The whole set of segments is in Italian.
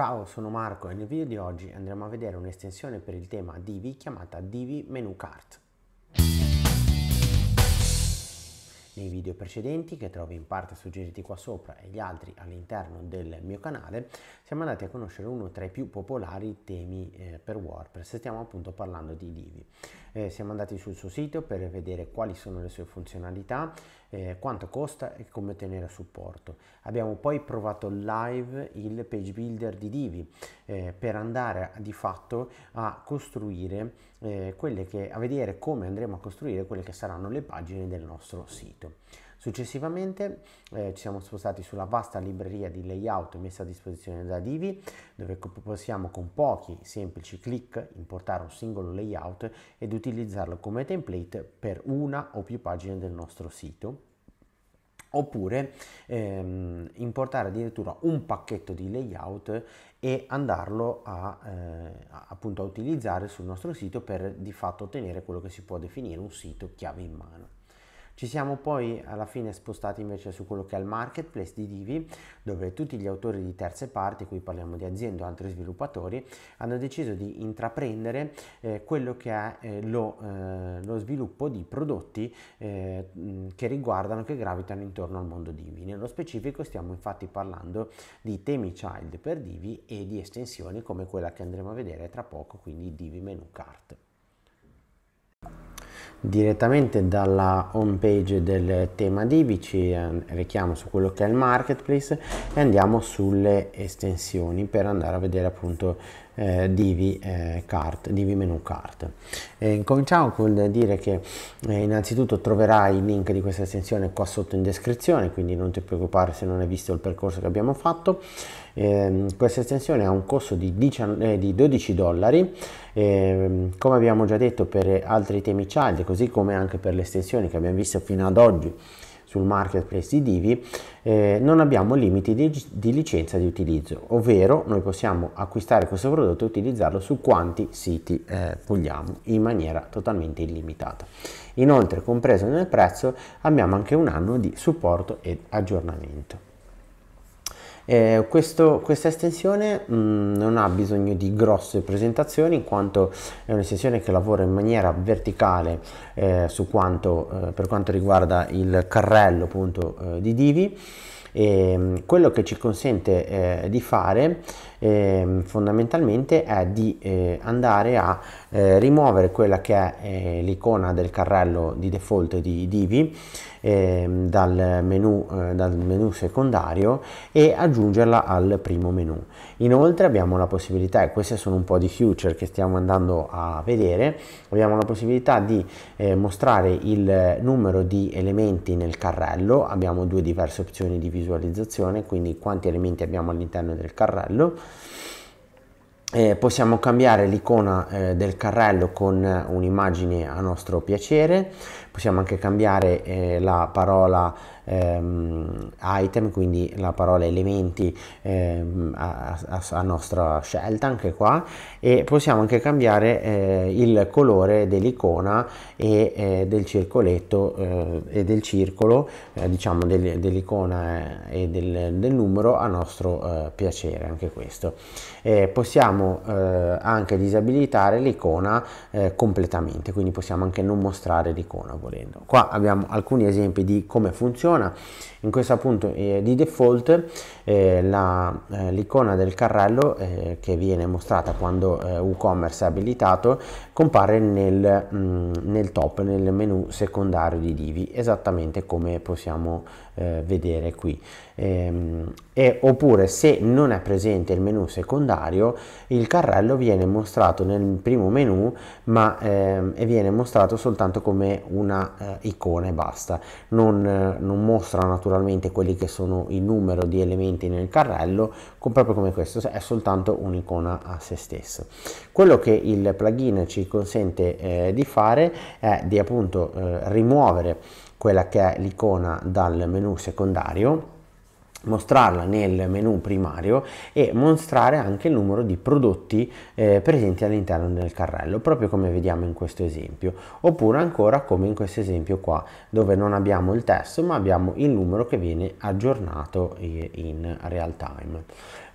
Ciao, sono Marco e nel video di oggi andremo a vedere un'estensione per il tema Divi chiamata Divi Menu Cart. nei video precedenti che trovi in parte suggeriti qua sopra e gli altri all'interno del mio canale, siamo andati a conoscere uno tra i più popolari temi eh, per WordPress, stiamo appunto parlando di Divi. Eh, siamo andati sul suo sito per vedere quali sono le sue funzionalità, eh, quanto costa e come ottenere supporto. Abbiamo poi provato live il page builder di Divi eh, per andare di fatto a costruire eh, che, a vedere come andremo a costruire quelle che saranno le pagine del nostro sito. Successivamente eh, ci siamo spostati sulla vasta libreria di layout messa a disposizione da Divi, dove possiamo con pochi semplici clic importare un singolo layout ed utilizzarlo come template per una o più pagine del nostro sito oppure ehm, importare addirittura un pacchetto di layout e andarlo a, eh, appunto a utilizzare sul nostro sito per di fatto ottenere quello che si può definire un sito chiave in mano. Ci siamo poi alla fine spostati invece su quello che è il marketplace di Divi, dove tutti gli autori di terze parti, qui parliamo di aziende o altri sviluppatori, hanno deciso di intraprendere eh, quello che è eh, lo, eh, lo, sviluppo di prodotti eh, che riguardano, che gravitano intorno al mondo Divi. Nello specifico stiamo infatti parlando di temi child per Divi e di estensioni come quella che andremo a vedere tra poco, quindi Divi Menu Cart direttamente dalla home page del tema Divi ci eh, richiamo su quello che è il marketplace e andiamo sulle estensioni per andare a vedere appunto eh, Divi, eh, cart, Divi menu cart. Cominciamo incominciamo col dire che eh, innanzitutto troverai il link di questa estensione qua sotto in descrizione, quindi non ti preoccupare se non hai visto il percorso che abbiamo fatto. Eh, questa estensione ha un costo di, 19, eh, di 12 dollari, ehm, come abbiamo già detto per altri temi child, così come anche per le estensioni che abbiamo visto fino ad oggi sul marketplace di Divi, eh, non abbiamo limiti di, di, licenza di utilizzo, ovvero noi possiamo acquistare questo prodotto e utilizzarlo su quanti siti eh, vogliamo in maniera totalmente illimitata. Inoltre, compreso nel prezzo, abbiamo anche un anno di supporto ed aggiornamento. Eh, questo, questa estensione mh, mm, non ha bisogno di grosse presentazioni in quanto è un'estensione che lavora in maniera verticale eh, quanto, eh, per quanto riguarda il carrello appunto, eh, di Divi e mm, quello che ci consente eh, di fare eh, fondamentalmente è di eh, andare a eh, rimuovere quella che è eh, l'icona del carrello di default di Divi ehm, dal menu, eh, dal, menu, secondario e aggiungerla al primo menu. Inoltre abbiamo la possibilità, e queste sono un po' di future che stiamo andando a vedere, abbiamo la possibilità di eh, mostrare il numero di elementi nel carrello, abbiamo due diverse opzioni di visualizzazione, quindi quanti elementi abbiamo all'interno del carrello eh, possiamo cambiare l'icona eh, del carrello con eh, un'immagine a nostro piacere, possiamo anche cambiare eh, la parola ehm, item, quindi la parola elementi ehm, a, a, a, nostra scelta anche qua e possiamo anche cambiare eh, il colore dell'icona e eh, del circoletto eh, e del circolo, eh, diciamo del, dell'icona eh, e del, del, numero a nostro eh, piacere anche questo. possiamo anche disabilitare l'icona completamente, quindi possiamo anche non mostrare l'icona volendo. Qua abbiamo alcuni esempi di come funziona funziona in questo appunto eh, di default eh, eh l'icona eh, del carrello eh, che viene mostrata quando eh, WooCommerce è abilitato compare nel, mh, mm, nel top nel menu secondario di Divi esattamente come possiamo eh, vedere qui. Ehm, e, oppure se non è presente il menu secondario, il carrello viene mostrato nel primo menu ma ehm, viene mostrato soltanto come una eh, icona e basta. Non, eh, non, mostra naturalmente quelli che sono il numero di elementi nel carrello, con, proprio come questo, è soltanto un'icona a se stessa. Quello che il plugin ci consente eh, di fare è di appunto eh, rimuovere quella che è l'icona dal menu secondario mostrarla nel menu primario e mostrare anche il numero di prodotti eh, presenti all'interno del carrello proprio come vediamo in questo esempio oppure ancora come in questo esempio qua dove non abbiamo il testo ma abbiamo il numero che viene aggiornato in real time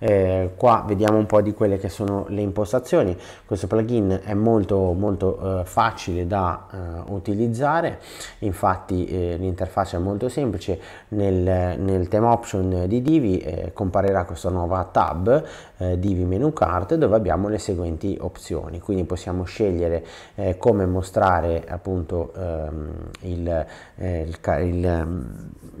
eh, qua vediamo un po' di quelle che sono le impostazioni questo plugin è molto molto eh, facile da eh, utilizzare infatti eh, l'interfaccia è molto semplice nel, nel tema option eh, di Divi eh, comparirà questa nuova tab eh, Divi Menu Cart dove abbiamo le seguenti opzioni, quindi possiamo scegliere eh, come mostrare appunto ehm, il, eh, il, il, mm,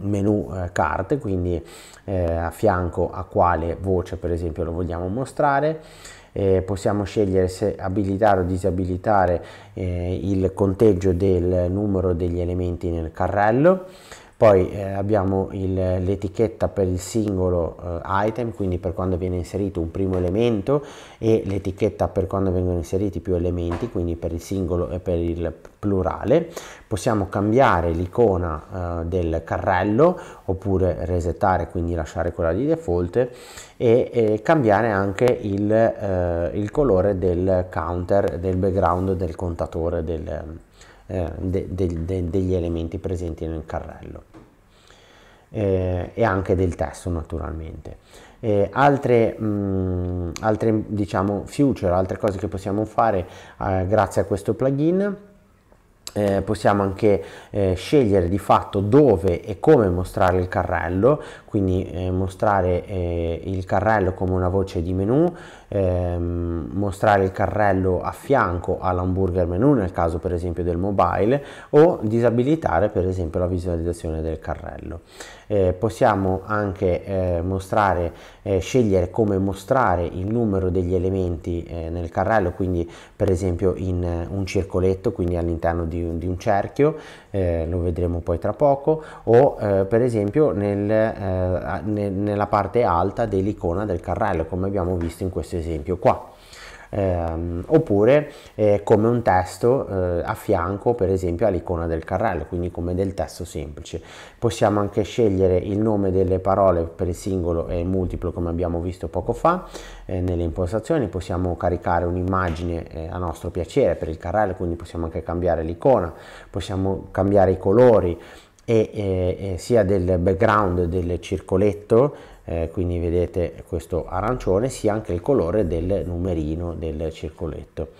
menu eh, cart, quindi a fianco a quale voce per esempio lo vogliamo mostrare. Eh, possiamo scegliere se abilitare o disabilitare eh, il conteggio del numero degli elementi nel carrello poi eh, abbiamo l'etichetta per il singolo eh, item, quindi per quando viene inserito un primo elemento e l'etichetta per quando vengono inseriti più elementi, quindi per il singolo e per il plurale. Possiamo cambiare l'icona eh, del carrello oppure resettare, quindi lasciare quella di default e, e cambiare anche il, eh, il colore del counter, del background del contatore del, eh, de, de, de, degli elementi presenti nel carrello eh, e anche del testo naturalmente. Eh, altre, mh, mm, altre diciamo future, altre cose che possiamo fare eh, grazie a questo plugin eh, possiamo anche eh, scegliere di fatto dove e come mostrare il carrello quindi eh, mostrare eh, il carrello come una voce di menu ehm, mostrare il carrello a fianco all'hamburger menu nel caso per esempio del mobile o disabilitare per esempio la visualizzazione del carrello eh, possiamo anche eh, mostrare scegliere come mostrare il numero degli elementi nel carrello quindi per esempio in un circoletto quindi all'interno di di, un cerchio, eh, lo vedremo poi tra poco, o eh, per esempio nel, eh, ne, nella parte alta dell'icona del carrello, come abbiamo visto in questo esempio qua ehm, oppure eh, come un testo eh, a fianco per esempio all'icona del carrello, quindi come del testo semplice. Possiamo anche scegliere il nome delle parole per il singolo e il multiplo come abbiamo visto poco fa eh, nelle impostazioni, possiamo caricare un'immagine eh, a nostro piacere per il carrello, quindi possiamo anche cambiare l'icona, possiamo cambiare i colori, e, e, eh, e, eh, sia del background del circoletto eh, quindi vedete questo arancione sia anche il colore del numerino del circoletto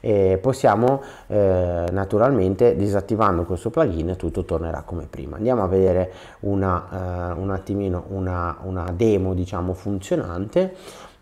e possiamo eh, naturalmente disattivando questo plugin tutto tornerà come prima andiamo a vedere una, eh, un attimino una, una demo diciamo funzionante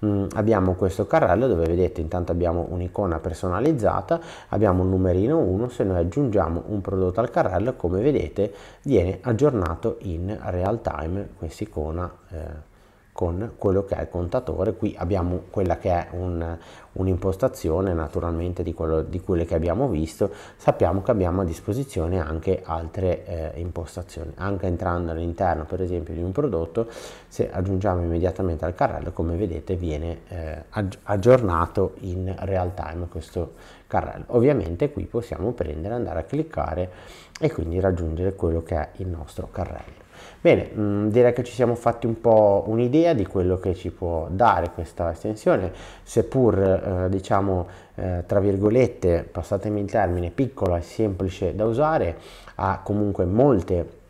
mm, abbiamo questo carrello dove vedete intanto abbiamo un'icona personalizzata abbiamo un numerino 1 se noi aggiungiamo un prodotto al carrello come vedete viene aggiornato in real time questa icona eh, con quello che è il contatore. Qui abbiamo quella che è un, un'impostazione naturalmente di, quello, di, quelle che abbiamo visto. Sappiamo che abbiamo a disposizione anche altre eh, impostazioni. Anche entrando all'interno per esempio di un prodotto, se aggiungiamo immediatamente al carrello, come vedete viene eh, aggiornato in real time questo carrello. Ovviamente qui possiamo prendere, andare a cliccare e quindi raggiungere quello che è il nostro carrello. Bene, mh, mm, direi che ci siamo fatti un po' un'idea di quello che ci può dare questa estensione, seppur eh, diciamo eh, tra virgolette, passatemi il termine, piccola e semplice da usare, ha comunque molte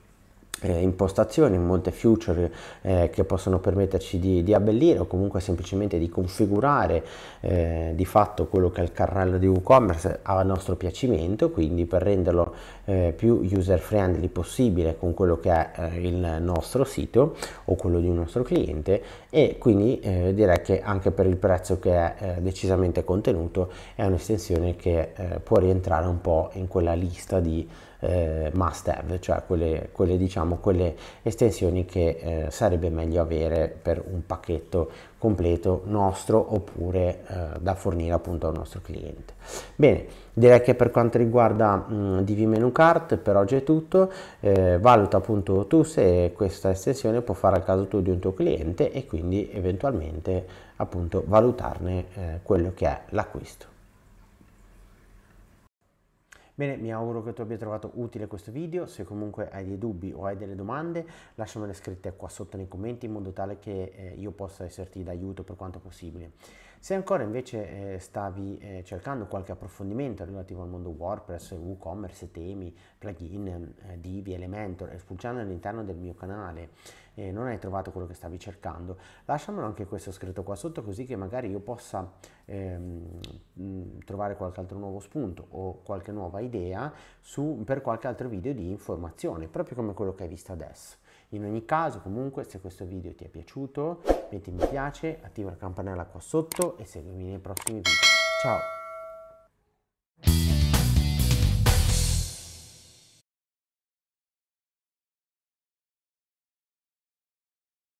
eh, impostazioni, molte future eh, che possono permetterci di, di, abbellire o comunque semplicemente di configurare eh, di fatto quello che è il carrello di WooCommerce a nostro piacimento, quindi per renderlo eh, più user friendly possibile con quello che è eh, il nostro sito o quello di un nostro cliente e quindi eh, direi che anche per il prezzo che è decisamente contenuto è un'estensione che può rientrare un po' in quella lista di eh, must have, cioè quelle, quelle, diciamo, quelle estensioni che eh, sarebbe meglio avere per un pacchetto completo nostro oppure eh, da fornire appunto al nostro cliente. Bene, direi che per quanto riguarda mh, mm, DV Menu Cart per oggi è tutto, eh, valuta appunto tu se questa estensione può fare al caso tu di un tuo cliente e quindi eventualmente appunto valutarne eh, quello che è l'acquisto. Bene, mi auguro che tu abbia trovato utile questo video, se comunque hai dei dubbi o hai delle domande lasciamele scritte qua sotto nei commenti in modo tale che eh, io possa esserti d'aiuto per quanto possibile. Se ancora invece eh, stavi eh, cercando qualche approfondimento relativo al mondo WordPress, WooCommerce, temi, plugin, eh, Divi, Elementor, espulciando all'interno del mio canale, e non hai trovato quello che stavi cercando, lasciamelo anche questo scritto qua sotto così che magari io possa ehm, mm, trovare qualche altro nuovo spunto o qualche nuova idea su, per qualche altro video di informazione, proprio come quello che hai visto adesso. In ogni caso, comunque, se questo video ti è piaciuto, metti mi piace, attiva la campanella qua sotto e seguimi nei prossimi video. Ciao!